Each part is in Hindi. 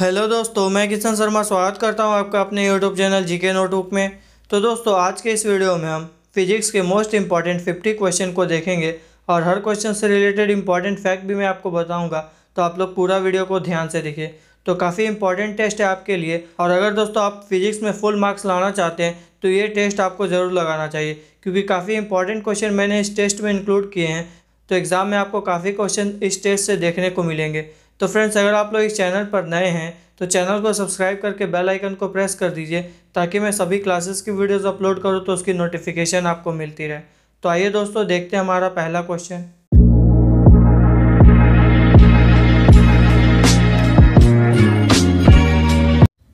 हेलो दोस्तों मैं किशन शर्मा स्वागत करता हूं आपका अपने यूट्यूब चैनल जी के नोटबुक में तो दोस्तों आज के इस वीडियो में हम फिजिक्स के मोस्ट इंपॉर्टेंट 50 क्वेश्चन को देखेंगे और हर क्वेश्चन से रिलेटेड इंपॉर्टेंट फैक्ट भी मैं आपको बताऊंगा तो आप लोग पूरा वीडियो को ध्यान से देखिए तो काफ़ी इंपॉर्टेंट टेस्ट है आपके लिए और अगर दोस्तों आप फिजिक्स में फुल मार्क्स लाना चाहते हैं तो ये टेस्ट आपको ज़रूर लगाना चाहिए क्योंकि काफ़ी इंपॉर्टेंट क्वेश्चन मैंने इस टेस्ट में इंक्लूड किए हैं तो एग्ज़ाम में आपको काफ़ी क्वेश्चन इस टेस्ट से देखने को मिलेंगे तो फ्रेंड्स अगर आप लोग इस चैनल पर नए हैं तो चैनल को सब्सक्राइब करके बेल आइकन को प्रेस कर दीजिए ताकि मैं सभी क्लासेस की वीडियोस अपलोड करूँ तो उसकी नोटिफिकेशन आपको मिलती रहे तो आइए दोस्तों देखते हैं हमारा पहला क्वेश्चन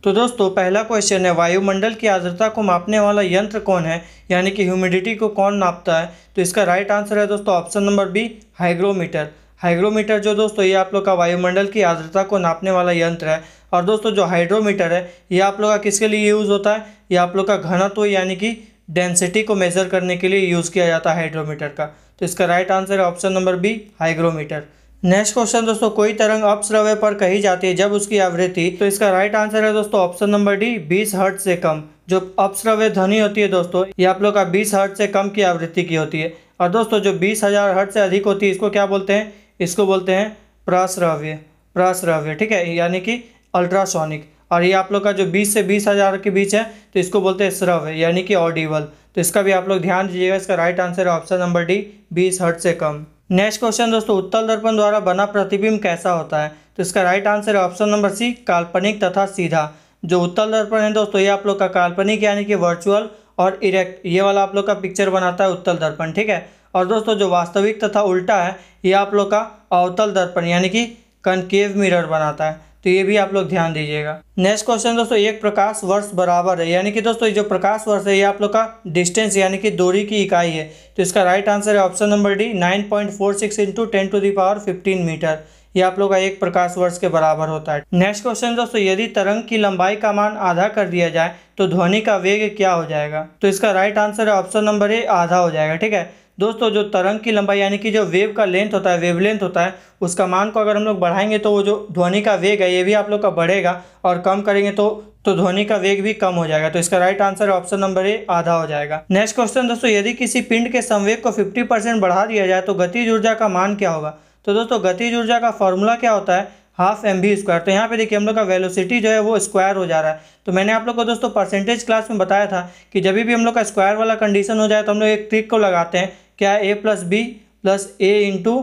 तो दोस्तों पहला क्वेश्चन है वायुमंडल की आर्द्रता को मापने वाला यंत्र कौन है यानी कि ह्यूमिडिटी को कौन नापता है तो इसका राइट आंसर है दोस्तों option number B hygrometer hygrometer जो दोस्तों ये आप लोग का वायुमंडल की आर्द्रता को नापने वाला यंत्र है और दोस्तों जो हाइड्रोमीटर है ये आप लोग का किसके लिए यूज़ होता है ये आप लोग का घनत्व यानी कि डेंसिटी को मेज़र करने के लिए यूज़ किया जाता है हाइड्रोमीटर का तो इसका राइट आंसर है option number B hygrometer next question दोस्तों कोई तरंग अपश्रव्य पर कही जाती है जब उसकी आवृत्ति तो इसका राइट आंसर है दोस्तों ऑप्शन नंबर डी 20 हर्ट से कम जो अपश्रव्य ध्वनि होती है दोस्तों ये आप लोग का 20 हर्ट से कम की आवृत्ति की होती है और दोस्तों जो बीस हज़ार हर्ट से अधिक होती है इसको क्या बोलते हैं इसको बोलते हैं प्राश्राव्य प्राश्राव्य ठीक है यानी कि अल्ट्रासोनिक और ये आप लोग का जो 20 से बीस हज़ार के बीच है तो इसको बोलते हैं श्रव्य यानी कि ऑडिबल तो इसका भी आप लोग ध्यान दीजिएगा इसका राइट आंसर है ऑप्शन नंबर डी बीस हर्ट से कम नेक्स्ट क्वेश्चन दोस्तों उत्तल दर्पण द्वारा बना प्रतिबिंब कैसा होता है तो इसका राइट आंसर है ऑप्शन नंबर सी काल्पनिक तथा सीधा जो उत्तल दर्पण है दोस्तों ये आप लोग का काल्पनिक यानी कि वर्चुअल और इरेक्ट ये वाला आप लोग का पिक्चर बनाता है उत्तल दर्पण ठीक है और दोस्तों जो वास्तविक तथा उल्टा है ये आप लोग का अवतल दर्पण यानी कि कनकेव मिरर बनाता है तो ये भी आप लोग ध्यान दीजिएगा नेक्स्ट क्वेश्चन दोस्तों एक प्रकाश वर्ष बराबर है यानी कि दोस्तों जो प्रकाश वर्ष है ये आप लोग का डिस्टेंस यानी कि दूरी की इकाई है तो इसका राइट आंसर है option number D nine point four six into ten to the power fifteen metre ये आप लोग का एक प्रकाश वर्ष के बराबर होता है नेक्स्ट क्वेश्चन दोस्तों यदि तरंग की लंबाई का मान आधा कर दिया जाए तो ध्वनि का वेग क्या हो जाएगा तो इसका राइट आंसर है ऑप्शन नंबर ए आधा हो जाएगा ठीक है दोस्तों जो तरंग की लंबाई यानी कि जो वेव का लेंथ होता है वेव लेंथ होता है उसका मान को अगर हम लोग बढ़ाएंगे तो वो जो ध्वनि का वेग है ये भी आप लोग का बढ़ेगा और कम करेंगे तो तो ध्वनि का वेग भी कम हो जाएगा तो इसका right answer option number A आधा हो जाएगा नेक्स्ट क्वेश्चन दोस्तों यदि किसी पिंड के संवेग को फिफ्टी परसेंट बढ़ा दिया जाए तो गतिज ऊर्जा का मान क्या होगा तो दोस्तों गतिज ऊर्जा का फॉर्मूला क्या होता है हाफ एम बी स्क्वायर तो यहाँ पे देखिए हम लोग का वेलोसिटी जो है वो स्क्वायर हो जा रहा है तो मैंने आप लोग को दोस्तों परसेंटेज क्लास में बताया था कि जब भी हम लोग का स्क्वायर वाला कंडीशन हो जाए तो हम लोग एक ट्रिक को लगाते हैं क्या A plus B plus A into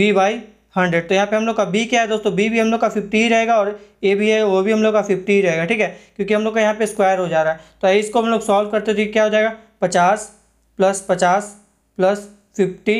B by hundred तो यहाँ पे हम लोग का बी क्या है दोस्तों बी भी हम लोग का फिफ्टी ही रहेगा और ए भी है वो भी हम लोग का फिफ्टी ही रहेगा ठीक है क्योंकि हम लोग का यहाँ पे स्क्वायर हो जा रहा है तो इसको हम लोग सॉल्व करते थे क्या हो जाएगा पचास प्लस पचास plus fifty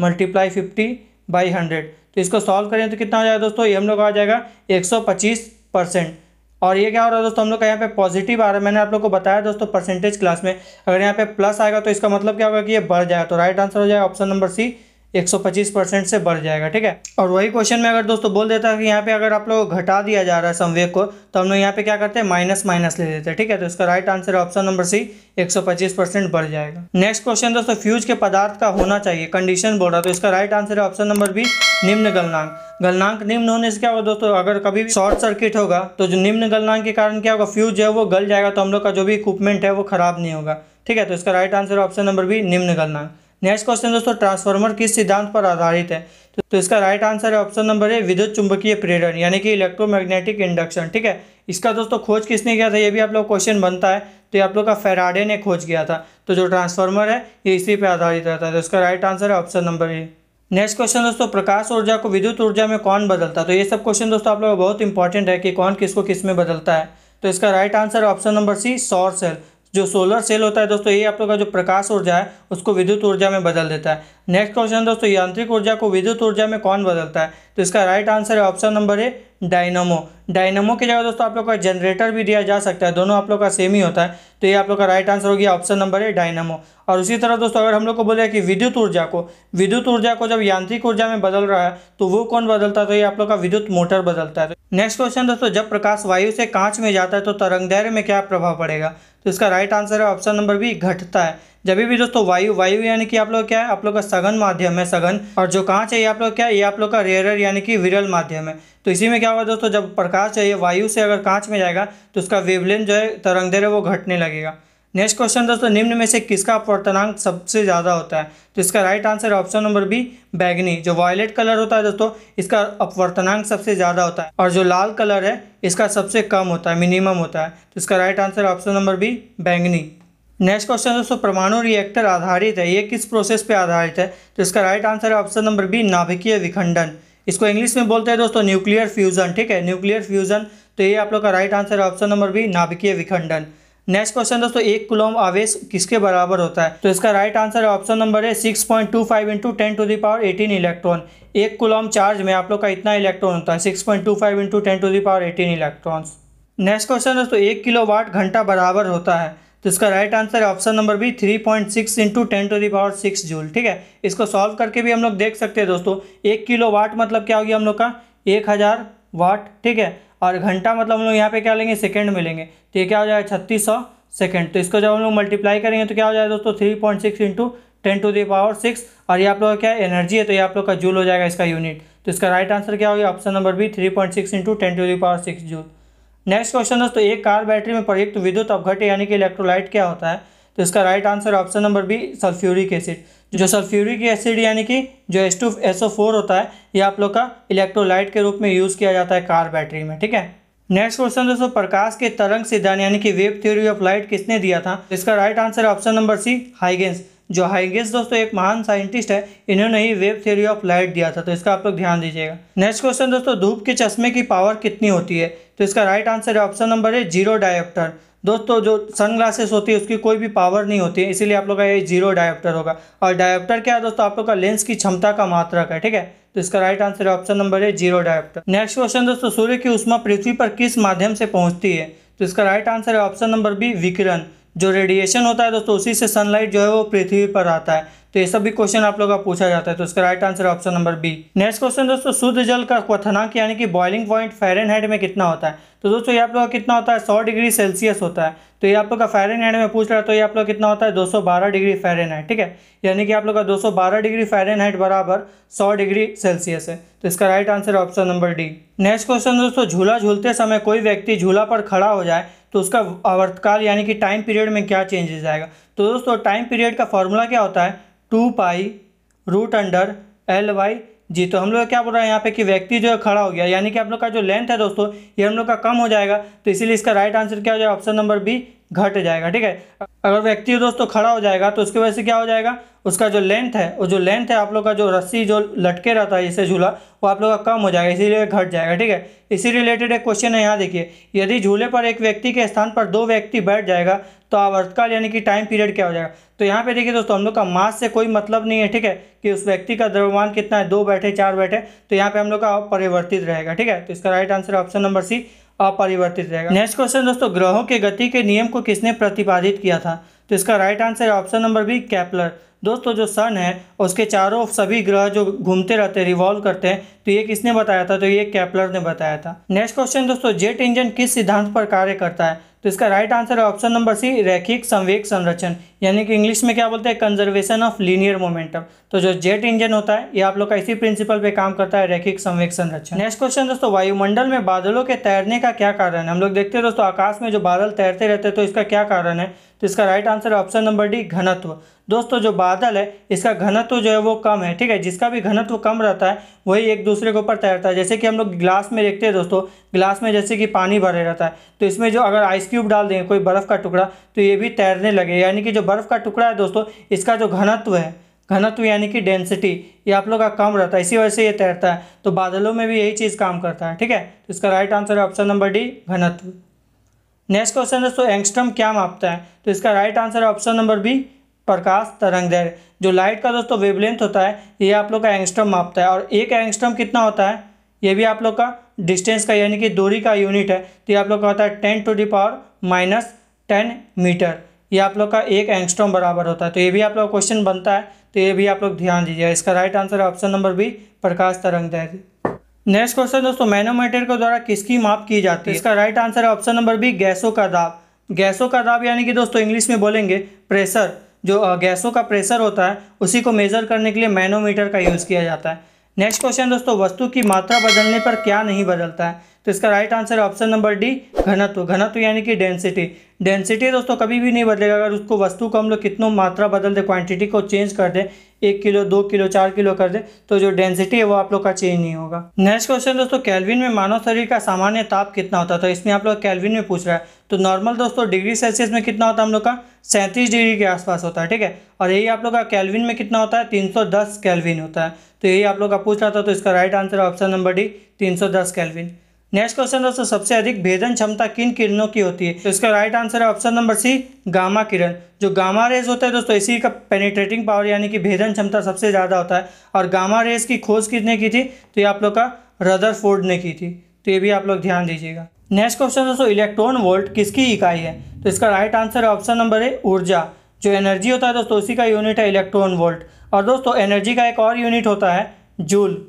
multiply fifty by hundred तो इसको सॉल्व करें तो कितना हो जाएगा दोस्तों ये हम लोग आ जाएगा एक परसेंट और ये क्या हो रहा है दोस्तों हम लोग का यहाँ पे पॉजिटिव आ रहा है मैंने आप लोग को बताया दोस्तों परसेंटेज क्लास में अगर यहाँ पे प्लस आएगा तो इसका मतलब क्या होगा कि ये बढ़ जाएगा तो राइट आंसर हो जाएगा ऑप्शन नंबर सी 125 परसेंट से बढ़ जाएगा ठीक है और वही क्वेश्चन में अगर दोस्तों बोल देता है कि यहाँ पे अगर आप लोग घटा दिया जा रहा है संवेक को तो हम लोग यहाँ पे क्या करते हैं माइनस माइनस ले देते हैं ठीक है तो इसका right answer option number C 125 percent बढ़ जाएगा नेक्स्ट क्वेश्चन दोस्तों फ्यूज के पदार्थ का होना चाहिए कंडीशन बोल रहा तो इसका राइट आंसर है ऑप्शन नंबर बी निम्न गलनांक गलनांक निम्न होने से क्या होगा दोस्तों अगर कभी भी शॉर्ट सर्किट होगा तो जो निम्न गलनांक के कारण क्या होगा फ्यूज है वो गल जाएगा तो हम लोग का जो भी इक्विपमेंट है वो खराब नहीं होगा ठीक है तो इसका right answer option number B निम्न गलनांक नेक्स्ट क्वेश्चन दोस्तों ट्रांसफार्मर किस सिद्धांत पर आधारित है तो, तो इसका राइट आंसर है ऑप्शन नंबर ए विद्युत चुंबकीय प्रेरण यानी कि इलेक्ट्रोमैग्नेटिक इंडक्शन ठीक है इसका दोस्तों खोज किसने किया था ये भी आप लोग क्वेश्चन बनता है तो ये आप लोग का फेराडे ने खोज किया था तो जो ट्रांसफार्मर है ये इसी पर आधारित रहता है तो इसका राइट आंसर है option number A next question दोस्तों प्रकाश ऊर्जा को विद्युत ऊर्जा में कौन बदलता है तो ये सब क्वेश्चन दोस्तों आप लोग बहुत इंपॉर्टेंट है कि कौन किसको किस में बदलता है तो इसका right answer option number C सौर सेल जो सोलर सेल होता है दोस्तों ये आप लोग का जो प्रकाश ऊर्जा है उसको विद्युत ऊर्जा में बदल देता है नेक्स्ट क्वेश्चन दोस्तों यांत्रिक ऊर्जा को विद्युत ऊर्जा में कौन बदलता है तो इसका राइट आंसर है option number A dynamo dynamo की जगह दोस्तों आप लोग का जनरेटर भी दिया जा सकता है दोनों आप लोग का सेम ही होता है तो ये आप लोग का राइट आंसर हो गया ऑप्शन नंबर है डायनामो और उसी तरह दोस्तों अगर हम लोग को बोले कि विद्युत ऊर्जा को विद्युत ऊर्जा को जब यांत्रिक ऊर्जा में बदल रहा है तो वो कौन बदलता है तो ये आप लोग का विद्युत मोटर बदलता है नेक्स्ट तो क्वेश्चन दोस्तों जब प्रकाश वायु से कांच में जाता है तो तरंगदैर्य में क्या प्रभाव पड़ेगा तो इसका राइट आंसर है ऑप्शन नंबर बी घटता है जब भी दोस्तों वायु वायु यानी कि आप लोग क्या है आप लोग का सघन माध्यम है सघन और जो कांच है ये आप लोग क्या है ये आप लोग का रेयर यानी कि विरल माध्यम है तो इसी में क्या होगा दोस्तों जब प्रकाश है ये वायु से अगर कांच में जाएगा तो उसका वेवलेंथ जो है तरंगदैर्य वो घटने लगेगा नेक्स्ट क्वेश्चन दोस्तों निम्न में से किसका अपवर्तनांक सबसे ज़्यादा होता है तो इसका right answer option number B बैगनी जो वायलेट कलर होता है दोस्तों इसका अपवर्तनांक सबसे ज़्यादा होता है और जो लाल कलर है इसका सबसे कम होता है मिनिमम होता है तो इसका right answer option number B बैंगनी नेक्स्ट क्वेश्चन दोस्तों परमाणु रिएक्टर आधारित है ये किस प्रोसेस पे आधारित है तो इसका राइट आंसर है ऑप्शन नंबर बी नाभिकीय विखंडन इसको इंग्लिश में बोलते हैं दोस्तों न्यूक्लियर फ्यूजन ठीक है न्यूक्लियर फ्यूजन तो ये आप लोग का राइट आंसर है ऑप्शन नंबर बी नाभिकीय विखंडन नेक्स्ट क्वेश्चन दोस्तों एक कुलोम आवेश किसके बराबर होता है तो इसका राइट आंसर है ऑप्शन नंबर है six point two five into ten to the power eighteen electron एक कुलोम चार्ज में आप लोग का इतना इलेक्ट्रॉन होता है six point two five into ten to the power eighteen electrons next question दोस्तों एक किलो वाट घंटा बराबर होता है तो इसका राइट आंसर है option number B three point six into ten to the power six joule ठीक है इसको सॉल्व करके भी हम लोग देख सकते हैं दोस्तों एक किलो वाट मतलब क्या होगी हम लोग का एक हज़ार वाट ठीक है और घंटा मतलब हम लोग यहाँ पे क्या लेंगे सेकेंड में लेंगे तो ये क्या हो जाएगा छत्तीस सौ सेकेंड तो इसको जब हम लोग मल्टीप्लाई करेंगे तो क्या हो जाएगा दोस्तों three point six into ten to the power six और ये आप लोग का क्या एनर्जी है तो ये आप लोग का जूल हो जाएगा इसका यूनिट तो इसका राइट आंसर क्या होगा option number B three point six into ten to the power six joule next question दोस्तों एक कार बैटरी में प्रयुक्त विद्युत अवघट यानी कि इलेक्ट्रोलाइट क्या होता है तो इसका right answer option number B sulphuric acid जो सल्फ्यूरिक एसिड यानी कि जो एस टू होता है ये आप लोग का इलेक्ट्रोलाइट के रूप में यूज़ किया जाता है कार बैटरी में ठीक है नेक्स्ट क्वेश्चन दोस्तों प्रकाश के तरंग सिद्धांत यानी कि वेव थ्योरी ऑफ लाइट किसने दिया था तो इसका right answer option number C Huygens जो हाइगेस दोस्तों एक महान साइंटिस्ट है इन्होंने ही वेब थ्योरी ऑफ लाइट दिया था तो इसका आप लोग ध्यान दीजिएगा नेक्स्ट क्वेश्चन दोस्तों धूप के चश्मे की पावर कितनी होती है तो इसका राइट आंसर है ऑप्शन नंबर है जीरो डायोप्टर दोस्तों जो सनग्लासेस होती है उसकी कोई भी पावर नहीं होती है इसीलिए आप लोग का ये जीरो डायोप्टर होगा और डायोप्टर क्या है दोस्तों आप लोग का लेंस की क्षमता का मात्रक है ठीक है तो इसका राइट आंसर है ऑप्शन नंबर है जीरो डायोप्टर नेक्स्ट क्वेश्चन दोस्तों सूर्य की उष्मा पृथ्वी पर किस माध्यम से पहुंचती है तो इसका राइट आंसर है ऑप्शन नंबर बी विकिरण जो रेडिएशन होता है दोस्तों उसी से सनलाइट जो है वो पृथ्वी पर आता है तो ये सब भी क्वेश्चन आप लोग का पूछा जाता है तो इसका right answer option number B next question दोस्तों शुद्ध जल का क्वथनांक यानी कि बॉइलिंग पॉइंट फेरन में कितना होता है तो दोस्तों ये आप लोग का कितना होता है सौ डिग्री सेल्सियस होता है तो ये आप लोग का फेरन में पूछ रहा है तो ये आप लोग कितना होता है दो डिग्री फेरन ठीक है यानी कि आप लोग का दो डिग्री फेरन बराबर सौ डिग्री सेल्सियस है तो इसका right answer option number D next question दोस्तों झूला झूलते समय कोई व्यक्ति झूला पर खड़ा हो जाए तो उसका अवर्तकाल यानी कि टाइम पीरियड में क्या चेंजेस आएगा तो दोस्तों टाइम पीरियड का फॉर्मूला क्या होता है two pi root under L by G तो हम लोग क्या बोल रहा है यहाँ पे कि व्यक्ति जो है खड़ा हो गया यानी कि आप लोग का जो लेंथ है दोस्तों ये हम लोग का कम हो जाएगा तो इसीलिए इसका राइट आंसर क्या हो जाएगा ऑप्शन नंबर बी घट जाएगा ठीक है अगर व्यक्ति दोस्तों खड़ा हो जाएगा तो उसकी वजह से क्या हो जाएगा उसका जो लेंथ है और जो लेंथ है आप लोग का जो रस्सी जो लटके रहता है इसे झूला वो आप लोग का कम हो जाएगा इसीलिए घट जाएगा ठीक है इसी रिलेटेड एक क्वेश्चन है यहाँ देखिए यदि झूले पर एक व्यक्ति के स्थान पर दो व्यक्ति बैठ जाएगा तो आवर्तकाल यानी कि टाइम पीरियड क्या हो जाएगा तो यहाँ पे देखिए दोस्तों हम लोग का मास से कोई मतलब नहीं है ठीक है कि उस व्यक्ति का द्रव्यमान कितना है दो बैठे चार बैठे तो यहाँ पे हम लोग का परिवर्तित रहेगा ठीक है तो इसका right answer option number C अपरिवर्तित रहेगा नेक्स्ट क्वेश्चन दोस्तों ग्रहों के गति के नियम को किसने प्रतिपादित किया था तो इसका राइट आंसर है ऑप्शन नंबर बी कैपलर दोस्तों जो सन है उसके चारों सभी ग्रह जो घूमते रहते हैं रिवॉल्व करते हैं तो ये किसने बताया था तो ये कैपलर ने बताया था नेक्स्ट क्वेश्चन दोस्तों जेट इंजन किस सिद्धांत पर कार्य करता है तो इसका राइट आंसर है ऑप्शन नंबर सी रैखिक संवेक संरचन यानी कि इंग्लिश में क्या बोलते हैं कंजर्वेशन ऑफ लीनियर मोमेंटम तो जो जेट इंजन होता है ये आप लोग का इसी प्रिंसिपल पे काम करता है रैखिक संवेक संरचन नेक्स्ट क्वेश्चन दोस्तों वायुमंडल में बादलों के तैरने का क्या कारण है हम लोग देखते हैं दोस्तों आकाश में जो बादल तैरते रहते हैं तो इसका क्या कारण है तो इसका राइट आंसर है ऑप्शन नंबर डी घनत्व दोस्तों जो बादल है इसका घनत्व जो है वो कम है ठीक है जिसका भी घनत्व कम रहता है वही एक दूसरे के ऊपर तैरता है जैसे कि हम लोग ग्लास में देखते हैं दोस्तों ग्लास में जैसे कि पानी भरे रहता है तो इसमें जो अगर आइस क्यूब डाल देंगे कोई बर्फ़ का टुकड़ा तो ये भी तैरने लगे यानी कि जो बर्फ़ का टुकड़ा है दोस्तों इसका जो घनत्व है घनत्व यानी कि डेंसिटी ये आप लोग का कम रहता है इसी वजह से ये तैरता है तो बादलों में भी यही चीज़ काम करता है ठीक है तो इसका राइट आंसर है ऑप्शन नंबर डी घनत्व नेक्स्ट क्वेश्चन दोस्तों एंगस्ट्रम क्या मापता है तो इसका राइट आंसर है ऑप्शन नंबर बी प्रकाश तरंग दैर्घ्य जो लाइट का दोस्तों वेवलेंथ होता है ये आप लोग का एंगस्ट्रम मापता है और एक एंगस्ट्रम कितना होता है ये भी आप लोग का डिस्टेंस का यानी कि दूरी का यूनिट है तो ये आप लोग का होता है ten to the power minus ten metre ये आप लोग का एक एंगस्ट्रॉम बराबर होता है तो ये भी आप लोग क्वेश्चन बनता है तो ये भी आप लोग ध्यान दीजिए इसका राइट आंसर है ऑप्शन नंबर बी प्रकाश तरंग दैर्घ्य नेक्स्ट क्वेश्चन दोस्तों मैनोमीटर के द्वारा किसकी माप की जाती है इसका राइट आंसर है ऑप्शन नंबर बी गैसों का दाब गैसों का दाब यानी कि दोस्तों इंग्लिश में बोलेंगे प्रेशर जो गैसों का प्रेशर होता है उसी को मेजर करने के लिए मैनोमीटर का यूज़ किया जाता है नेक्स्ट क्वेश्चन दोस्तों वस्तु की मात्रा बदलने पर क्या नहीं बदलता है तो इसका right answer option number D घनत्व घनत्व यानी कि डेंसिटी डेंसिटी दोस्तों कभी भी नहीं बदलेगा अगर उसको वस्तु को हम लोग कितनों मात्रा बदल दें क्वांटिटी को चेंज कर दें एक किलो दो किलो चार किलो कर दें तो जो डेंसिटी है वो आप लोग का चेंज नहीं होगा नेक्स्ट क्वेश्चन दोस्तों कैलविन में मानव शरीर का सामान्य ताप कितना होता था तो इसमें आप लोग कैलविन में पूछ रहा है तो नॉर्मल दोस्तों डिग्री सेल्सियस में कितना होता है हम लोग का सैंतीस डिग्री के आसपास होता है ठीक है और यही आप लोग का कैलविन में कितना होता है तीन सौ दस होता है तो यही आप लोग का पूछ रहा था तो इसका right answer option number D तीन सौ दस नेक्स्ट क्वेश्चन दोस्तों सबसे अधिक भेदन क्षमता किन किरणों की होती है तो इसका राइट आंसर है ऑप्शन नंबर सी गामा किरण जो गामा रेज होता है दोस्तों इसी का पेनिट्रेटिंग पावर यानी कि भेदन क्षमता सबसे ज़्यादा होता है और गामा रेज की खोज किसने की थी तो ये आप लोग का रदर ने की थी तो ये भी आप लोग ध्यान दीजिएगा नेक्स्ट क्वेश्चन दोस्तों इलेक्ट्रॉन वोल्ट किसकी इकाई है तो इसका राइट आंसर है ऑप्शन नंबर ए ऊर्जा जो एनर्जी होता है दोस्तों उसी का यूनिट है इलेक्ट्रॉन वोल्ट और दोस्तों एनर्जी का एक और यूनिट होता है जूल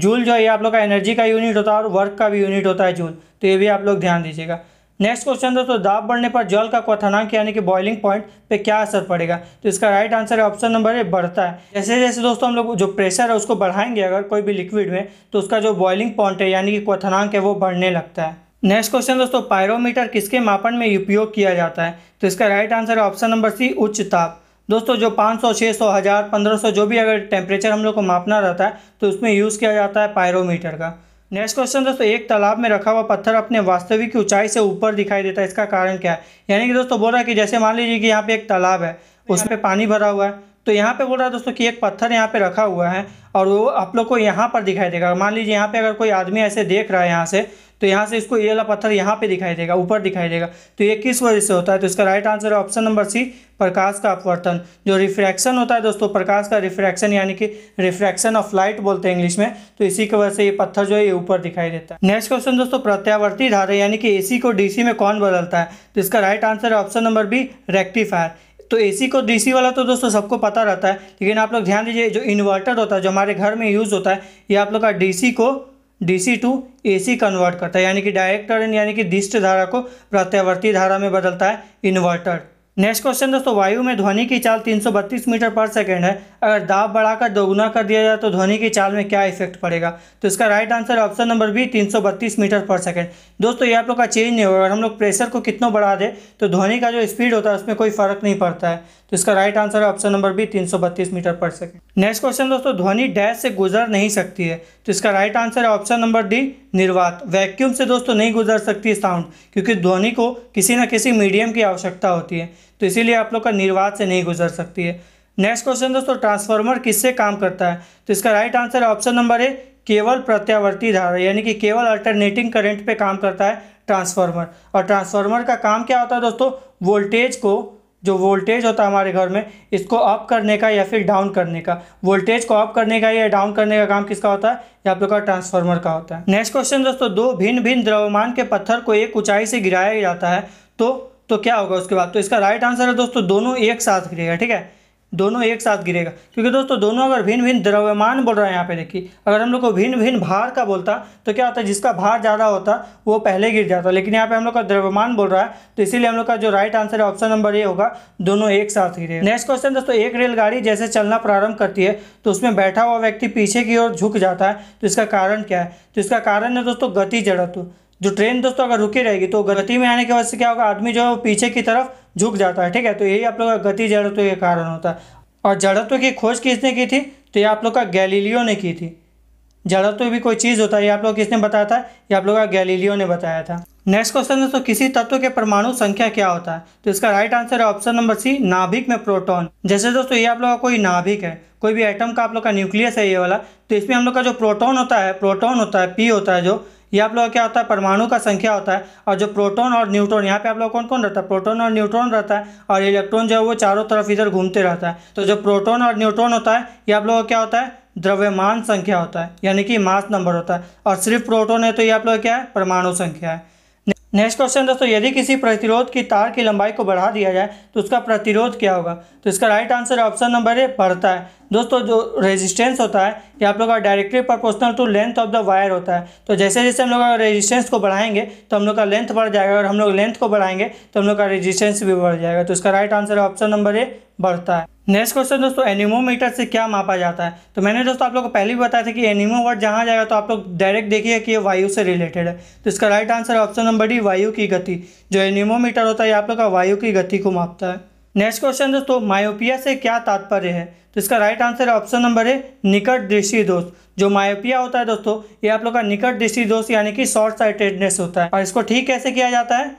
जूल जो है आप लोग का एनर्जी का यूनिट होता है और वर्क का भी यूनिट होता है जूल तो ये भी आप लोग ध्यान दीजिएगा नेक्स्ट क्वेश्चन दोस्तों दाब बढ़ने पर जल का क्वथनांक यानी कि बॉइलिंग पॉइंट पे क्या असर पड़ेगा तो इसका राइट आंसर है ऑप्शन नंबर ए बढ़ता है जैसे जैसे दोस्तों हम लोग जो प्रेशर है उसको बढ़ाएंगे अगर कोई भी लिक्विड में तो उसका जो बॉइलिंग पॉइंट है यानी कि क्वथनांक है वो बढ़ने लगता है नेक्स्ट क्वेश्चन दोस्तों पायरोमीटर किसके मापन में उपयोग किया जाता है तो इसका राइट आंसर है ऑप्शन नंबर सी उच्च ताप दोस्तों जो 500, 600, हज़ार 1500 जो भी अगर टेम्परेचर हम लोग को मापना रहता है तो उसमें यूज़ किया जाता है पायरोमीटर का नेक्स्ट क्वेश्चन दोस्तों एक तालाब में रखा हुआ पत्थर अपने वास्तविक ऊंचाई से ऊपर दिखाई देता है इसका कारण क्या है यानी कि दोस्तों बोल रहा है कि जैसे मान लीजिए कि यहाँ पे एक तालाब है उस पर पानी भरा हुआ है तो यहाँ पे बोल रहा है दोस्तों कि एक पत्थर यहाँ पे रखा हुआ है और वो आप लोग को यहाँ पर दिखाई देगा मान लीजिए यहाँ पे अगर कोई आदमी ऐसे देख रहा है यहाँ से तो यहाँ से इसको ये वाला पत्थर यहाँ पे दिखाई देगा ऊपर दिखाई देगा तो ये किस वजह से होता है तो इसका राइट आंसर है ऑप्शन नंबर सी प्रकाश का अपवर्तन जो रिफ्रैक्शन होता है दोस्तों प्रकाश का रिफ्रैक्शन यानी कि रिफ्रैक्शन ऑफ लाइट बोलते हैं इंग्लिश में तो इसी की वजह से ये पत्थर जो है ये ऊपर दिखाई देता है नेक्स्ट क्वेश्चन दोस्तों प्रत्यावर्ती धारा यानी कि एसी को डीसी में कौन बदलता है तो इसका राइट आंसर है ऑप्शन नंबर बी रेक्टिफायर तो एसी को डीसी वाला तो दोस्तों सबको पता रहता है लेकिन आप लोग ध्यान दीजिए जो इन्वर्टर होता है जो हमारे घर में यूज़ होता है ये आप लोग का डीसी को डीसी टू एसी कन्वर्ट करता है यानी कि डायरेक्ट करंट यानी कि दिष्ट धारा को प्रत्यावर्ती धारा में बदलता है इन्वर्टर नेक्स्ट क्वेश्चन दोस्तों वायु में ध्वनि की चाल 332 मीटर पर सेकेंड है अगर दाब बढ़ाकर दोगुना कर दिया जाए तो ध्वनि की चाल में क्या इफेक्ट पड़ेगा तो इसका right answer option number B 332 metre पर सेकेंड दोस्तों ये आप लोग का चेंज नहीं होगा अगर हम लोग प्रेशर को कितना बढ़ा दें तो ध्वनि का जो स्पीड होता है उसमें कोई फर्क नहीं पड़ता है तो इसका राइट आंसर है ऑप्शन नंबर बी बत्तीस मीटर पर सेकेंड नेक्स्ट क्वेश्चन दोस्तों ध्वनि डैश से गुजर नहीं सकती है तो इसका राइट आंसर है ऑप्शन नंबर डी निर्वात वैक्यूम से दोस्तों नहीं गुजर सकती साउंड क्योंकि ध्वनि को किसी न किसी मीडियम की आवश्यकता होती है तो इसीलिए आप लोग का निर्वात से नहीं गुजर सकती है नेक्स्ट क्वेश्चन दोस्तों ट्रांसफार्मर किससे काम करता है तो इसका right answer option number A केवल प्रत्यावर्ती धारा यानी कि केवल अल्टरनेटिंग करंट पे काम करता है ट्रांसफार्मर और ट्रांसफार्मर का काम क्या होता है दोस्तों वोल्टेज को जो वोल्टेज होता है हमारे घर में इसको अप करने का या फिर डाउन करने का वोल्टेज को अप करने का या डाउन करने का काम किसका होता है या आप का ट्रांसफार्मर का होता है नेक्स्ट क्वेश्चन दोस्तों दो भिन्न भिन्न द्रव्यमान के पत्थर को एक ऊंचाई से गिराया जाता है तो तो क्या होगा उसके बाद तो इसका राइट आंसर है दोस्तों दोनों एक साथ गिरेगा ठीक है दोनों एक साथ गिरेगा क्योंकि दोस्तों दोनों अगर भिन्न भिन्न द्रव्यमान बोल रहा है यहाँ पे देखिए अगर हम लोग को भिन्न भिन्न भार का बोलता तो क्या होता है जिसका भार ज़्यादा होता वो पहले गिर जाता लेकिन यहाँ पे हम लोग का द्रव्यमान बोल रहा है तो इसीलिए हम लोग का जो राइट आंसर है ऑप्शन नंबर ए होगा दोनों एक साथ गिरे नेक्स्ट क्वेश्चन दोस्तों एक रेलगाड़ी जैसे चलना प्रारंभ करती है तो उसमें बैठा हुआ व्यक्ति पीछे की ओर झुक जाता है तो इसका कारण क्या है तो इसका कारण है दोस्तों गति जड़त जो ट्रेन दोस्तों अगर रुकी रहेगी तो गति में आने की वजह से क्या होगा आदमी जो है वो पीछे की तरफ झुक जाता है ठीक है तो यही आप लोग का गति जड़त्व के कारण होता है और जड़त्व की खोज किसने की थी तो ये आप लोग का गैलीलियो ने की थी जड़त्व भी कोई चीज़ होता है ये आप लोग किसने बताया था ये आप लोग का गैलीलियो ने बताया था नेक्स्ट क्वेश्चन है तो किसी तत्व के परमाणु संख्या क्या होता है तो इसका राइट आंसर है ऑप्शन नंबर सी नाभिक में प्रोटॉन जैसे दोस्तों ये आप लोग का कोई नाभिक है कोई भी एटम का आप लोग का न्यूक्लियस है ये वाला तो इसमें हम लोग का जो प्रोटॉन होता है प्रोटॉन होता है पी होता है जो ये आप का क्या होता है परमाणु का संख्या होता है और जो प्रोटोन और न्यूट्रॉन यहाँ पे आप लोग कौन कौन रहता है प्रोटोन और न्यूट्रॉन रहता है और इलेक्ट्रॉन जो है वो चारों तरफ इधर घूमते रहता है तो जो प्रोटोन और न्यूट्रॉन होता है ये आप लोगों का क्या होता है द्रव्यमान संख्या होता है यानी कि मास नंबर होता है और सिर्फ प्रोटोन है तो ये आप लोग क्या है परमाणु संख्या है नेक्स्ट क्वेश्चन दोस्तों यदि किसी प्रतिरोध की तार की लंबाई को बढ़ा दिया जाए तो उसका प्रतिरोध क्या होगा तो इसका right answer option number A बढ़ता है दोस्तों जो रेजिस्टेंस होता है ये आप लोग का directly proportional to length of the wire होता है तो जैसे जैसे हम लोग रेजिस्टेंस को बढ़ाएंगे तो हम लोग का लेंथ बढ़ जाएगा और हम लोग लेंथ को बढ़ाएंगे तो हम लोग का रेजिस्टेंस भी बढ़ जाएगा तो इसका right answer option number A बढ़ता है नेक्स्ट क्वेश्चन दोस्तों एनिमोमीटर से क्या मापा जाता है तो मैंने दोस्तों आप लोग को पहले भी बताया था कि एनिमो वर्ड जहाँ जाएगा तो आप लोग डायरेक्ट देखिए कि ये वायु से रिलेटेड है तो इसका राइट आंसर है ऑप्शन नंबर डी वायु की गति जो एनिमोमीटर होता है ये आप लोग का वायु की गति को मापता है नेक्स्ट क्वेश्चन दोस्तों मायोपिया से क्या तात्पर्य है तो इसका राइट आंसर है ऑप्शन नंबर ए निकट दृष्टि दोष जो मायोपिया होता है दोस्तों ये आप लोग का निकट दृष्टि दोष यानी कि शॉर्ट साइटेडनेस होता है और इसको ठीक कैसे किया जाता है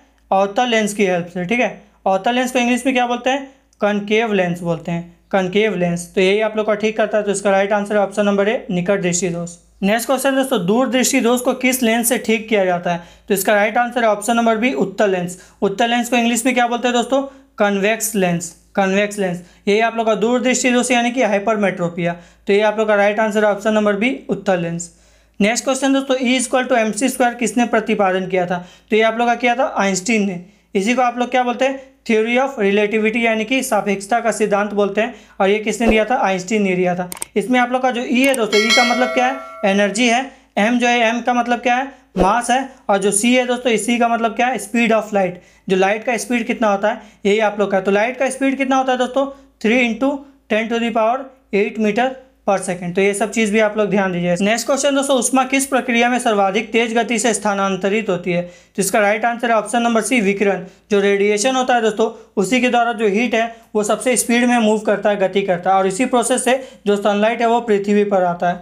औतल लेंस की हेल्प से ठीक है औतल लेंस को इंग्लिश में क्या बोलते हैं कनकेव लेंस बोलते हैं कनकेव लेंस तो यही आप लोग का ठीक करता है तो इसका right answer option number A निकट दृष्टि दोष नेक्स्ट क्वेश्चन दोस्तों दूर दृष्टि दोष को किस लेंस से ठीक किया जाता है तो इसका राइट आंसर है ऑप्शन नंबर बी उत्तर लेंस उत्तर लेंस को इंग्लिश में क्या बोलते हैं दोस्तों कन्वेक्स लेंस कन्वेक्स लेंस यही आप लोग का दूर दृष्टि दोष यानी कि हाइपरमेट्रोपिया तो ये आप लोग का राइट आंसर है ऑप्शन नंबर बी उत्तर लेंस नेक्स्ट क्वेश्चन दोस्तों E equal to M C square किसने प्रतिपादन किया था तो ये आप लोग का किया था आइंस्टीन ने इसी को आप लोग क्या बोलते हैं थ्योरी ऑफ रिलेटिविटी यानी कि सापेक्षता का सिद्धांत बोलते हैं और ये किसने लिया था आइंस्टीन ने लिया था इसमें आप लोग का जो ई e है दोस्तों ई e का मतलब क्या है एनर्जी है एम जो है एम का मतलब क्या है मास है और जो सी है दोस्तों इसी का मतलब क्या है स्पीड ऑफ लाइट जो लाइट का स्पीड कितना होता है यही आप लोग का है तो लाइट का स्पीड कितना होता है दोस्तों three into ten to the power eight meter पर सेकेंड तो ये सब चीज़ भी आप लोग ध्यान दीजिए नेक्स्ट क्वेश्चन दोस्तों उष्मा किस प्रक्रिया में सर्वाधिक तेज गति से स्थानांतरित होती है तो इसका राइट आंसर है ऑप्शन नंबर सी विकिरण जो रेडिएशन होता है दोस्तों उसी के द्वारा जो हीट है वो सबसे स्पीड में मूव करता है गति करता है और इसी प्रोसेस से जो सनलाइट है वो पृथ्वी पर आता है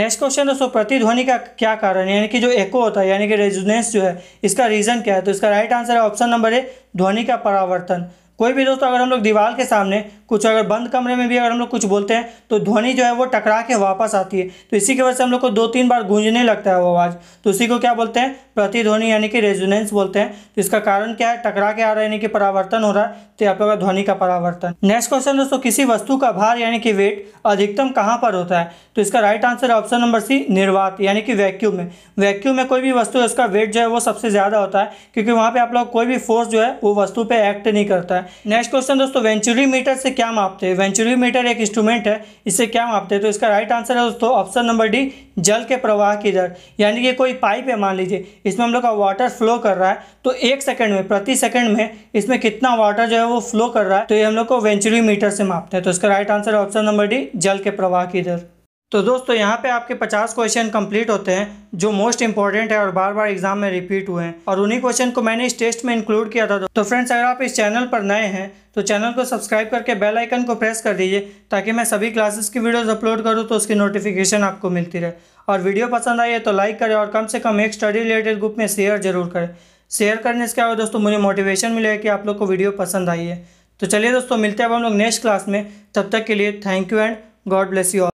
नेक्स्ट क्वेश्चन दोस्तों प्रतिध्वनि का क्या कारण यानी कि जो एको होता है यानी कि रेजुनेंस जो है इसका रीज़न क्या है तो इसका राइट आंसर है ऑप्शन नंबर ए ध्वनि का परावर्तन कोई भी दोस्तों अगर हम लोग दीवार के सामने कुछ अगर बंद कमरे में भी अगर हम लोग कुछ बोलते हैं तो ध्वनि जो है वो टकरा के वापस आती है तो इसी की वजह से हम लोग को दो तीन बार गूंजने लगता है वो आवाज़ तो उसी को क्या बोलते हैं प्रतिध्वनि यानी कि रेजुनेंस बोलते हैं तो इसका कारण क्या है टकरा के आ रहा है यानी कि परावर्तन हो रहा है तो यहाँ ध्वनि का परावर्तन नेक्स्ट क्वेश्चन दोस्तों किसी वस्तु का भार यानी कि वेट अधिकतम कहाँ पर होता है तो इसका right answer option number C निर्वात यानी कि वैक्यूम में वैक्यूम में कोई भी वस्तु उसका वेट जो है वो सबसे ज़्यादा होता है क्योंकि वहाँ पे आप लोग कोई भी फोर्स जो है वो वस्तु पे एक्ट नहीं करता है नेक्स्ट क्वेश्चन दोस्तों वेंचुरी मीटर से क्या मापते हैं वेंचुरीमीटर एक इंस्ट्रूमेंट है इससे क्या मापते हैं तो इसका राइट आंसर है दोस्तों ऑप्शन नंबर डी जल के प्रवाह की दर यानी कि कोई पाइप है मान लीजिए इसमें हम लोग का वाटर फ्लो कर रहा है तो एक सेकंड में प्रति सेकंड में इसमें कितना वाटर जो है वो फ्लो कर रहा है तो ये हम लोग को वेंचुरी मीटर से मापते हैं तो इसका राइट आंसर है ऑप्शन नंबर डी जल के प्रवाह की दर तो दोस्तों यहाँ पे आपके 50 क्वेश्चन कंप्लीट होते हैं जो मोस्ट इंपॉर्टेंट है और बार बार एग्जाम में रिपीट हुए हैं और उन्हीं क्वेश्चन को मैंने इस टेस्ट में इंक्लूड किया था तो फ्रेंड्स अगर आप इस चैनल पर नए हैं तो चैनल को सब्सक्राइब करके बेल आइकन को प्रेस कर दीजिए ताकि मैं सभी क्लासेस की वीडियोस अपलोड करूँ तो उसकी नोटिफिकेशन आपको मिलती रहे और वीडियो पसंद आई है तो लाइक करें और कम से कम एक स्टडी रिलेटेड ग्रुप में शेयर जरूर करें शेयर करने से क्या दोस्तों मुझे मोटिवेशन मिलेगा कि आप लोग को वीडियो पसंद आई है तो चलिए दोस्तों मिलते हैं अब हम लोग नेक्स्ट क्लास में तब तक के लिए thank you and God bless you